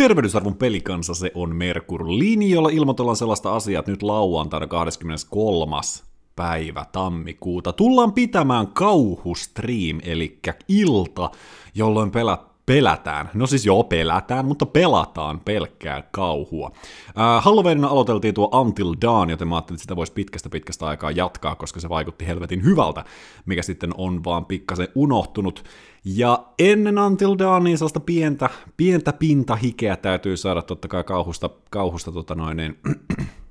Tervehdysarvon pelikansa se on Merkur linjoilla. Ilmoitellaan sellaista asiaa, että nyt lauantaina 23 päivä tammikuuta tullaan pitämään kauhustriim, eli ilta, jolloin pelät pelätään. No siis joo, pelätään, mutta pelataan pelkkää kauhua. Äh, Halloweenina aloiteltiin tuo Until Dawn, joten mä ajattelin, että sitä voisi pitkästä pitkästä aikaa jatkaa, koska se vaikutti helvetin hyvältä, mikä sitten on vaan pikkasen unohtunut. Ja ennen Until Dawn, niin sellaista pientä, pientä pintahikeä täytyy saada totta kai kauhusta, kauhusta tota noin, niin,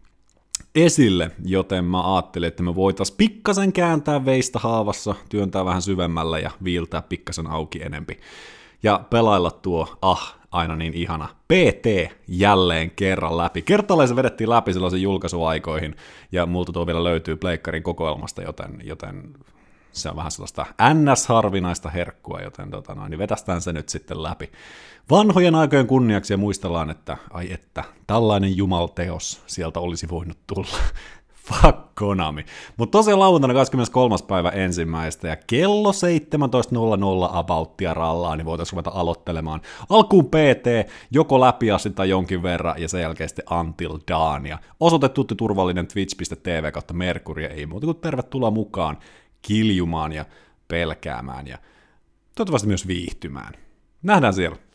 esille, joten mä ajattelin, että me voitaisiin pikkasen kääntää veistä haavassa, työntää vähän syvemmälle ja viiltää pikkasen auki enempi ja pelailla tuo ah, aina niin ihana PT jälleen kerran läpi. Kertalleen se vedettiin läpi silloin julkaisuaikoihin, ja multa tuo vielä löytyy pleikkarin kokoelmasta, joten, joten se on vähän sellaista NS-harvinaista herkkua, joten tota noin, niin vetästään se nyt sitten läpi. Vanhojen aikojen kunniaksi ja muistellaan, että ai että, tällainen jumalteos sieltä olisi voinut tulla fuck Konami. Mutta tosiaan lauantaina 23. päivä ensimmäistä ja kello 17.00 avauttia rallaa, niin voitaisiin ruveta aloittelemaan alkuun PT, joko asti tai jonkin verran ja sen jälkeen sitten Until Dawn. Ja osoite tutti turvallinen twitch.tv kautta Merkuri ei muuta kuin tervetuloa mukaan kiljumaan ja pelkäämään ja toivottavasti myös viihtymään. Nähdään siellä.